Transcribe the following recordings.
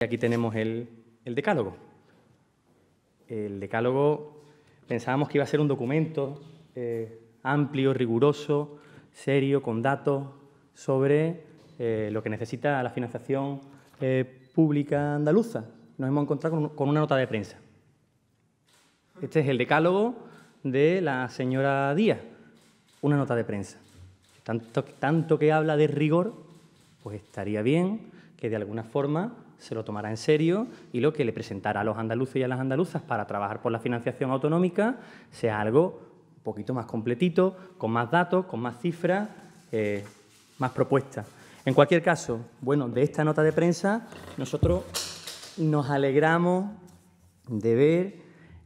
Aquí tenemos el, decálogo. El decálogo pensábamos que iba a ser un documento eh, amplio, riguroso, serio, con datos sobre eh, lo que necesita la financiación eh, pública andaluza. Nos hemos encontrado con, una nota de prensa. Este es el decálogo de la señora Díaz, una nota de prensa. tanto que habla de rigor, pues estaría bien que de alguna forma se lo tomará en serio y lo que le presentará a los andaluces y a las andaluzas para trabajar por la financiación autonómica sea algo un poquito más completito, con más datos, con más cifras, eh, más propuestas. En cualquier caso, bueno, de esta nota de prensa nosotros nos alegramos de ver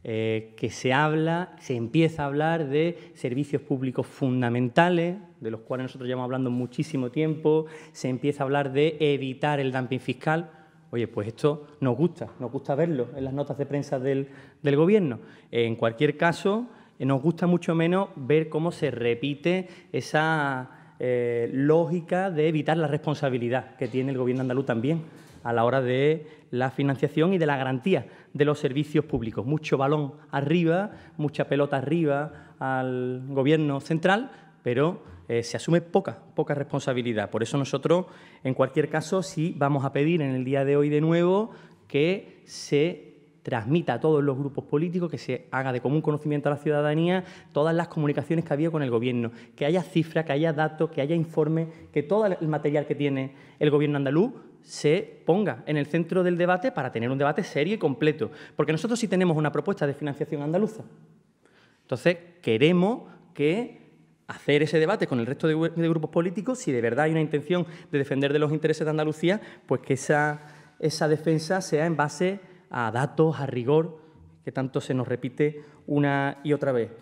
eh, que se habla, se empieza a hablar de servicios públicos fundamentales, de los cuales nosotros llevamos hablando muchísimo tiempo, se empieza a hablar de evitar el dumping fiscal, Oye, pues esto nos gusta, nos gusta verlo en las notas de prensa del, Gobierno. En cualquier caso, nos gusta mucho menos ver cómo se repite esa eh, lógica de evitar la responsabilidad que tiene el Gobierno andaluz también a la hora de la financiación y de la garantía de los servicios públicos. Mucho balón arriba, mucha pelota arriba al Gobierno central, pero eh, se asume poca, poca responsabilidad. Por eso nosotros, en cualquier caso, sí vamos a pedir en el día de hoy de nuevo que se transmita a todos los grupos políticos, que se haga de común conocimiento a la ciudadanía todas las comunicaciones que había con el Gobierno, que haya cifras, que haya datos, que haya informes, que todo el material que tiene el Gobierno andaluz se ponga en el centro del debate para tener un debate serio y completo. Porque nosotros sí tenemos una propuesta de financiación andaluza. Entonces, queremos que hacer ese debate con el resto de, grupos políticos, si de verdad hay una intención de defender de los intereses de Andalucía, pues que esa defensa sea en base a datos, a rigor, que tanto se nos repite una y otra vez.